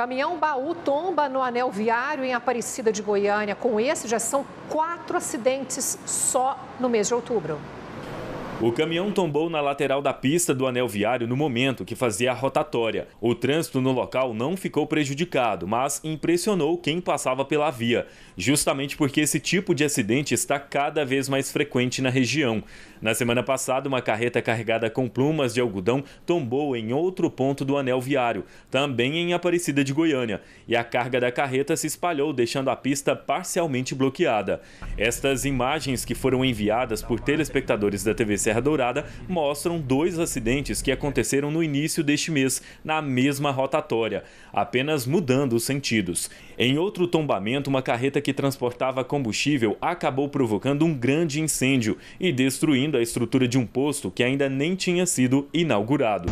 Caminhão baú tomba no anel viário em Aparecida de Goiânia. Com esse, já são quatro acidentes só no mês de outubro. O caminhão tombou na lateral da pista do anel viário no momento que fazia a rotatória. O trânsito no local não ficou prejudicado, mas impressionou quem passava pela via, justamente porque esse tipo de acidente está cada vez mais frequente na região. Na semana passada, uma carreta carregada com plumas de algodão tombou em outro ponto do anel viário, também em Aparecida de Goiânia, e a carga da carreta se espalhou, deixando a pista parcialmente bloqueada. Estas imagens que foram enviadas por telespectadores da TVC Serra Dourada mostram dois acidentes que aconteceram no início deste mês na mesma rotatória, apenas mudando os sentidos. Em outro tombamento, uma carreta que transportava combustível acabou provocando um grande incêndio e destruindo a estrutura de um posto que ainda nem tinha sido inaugurado.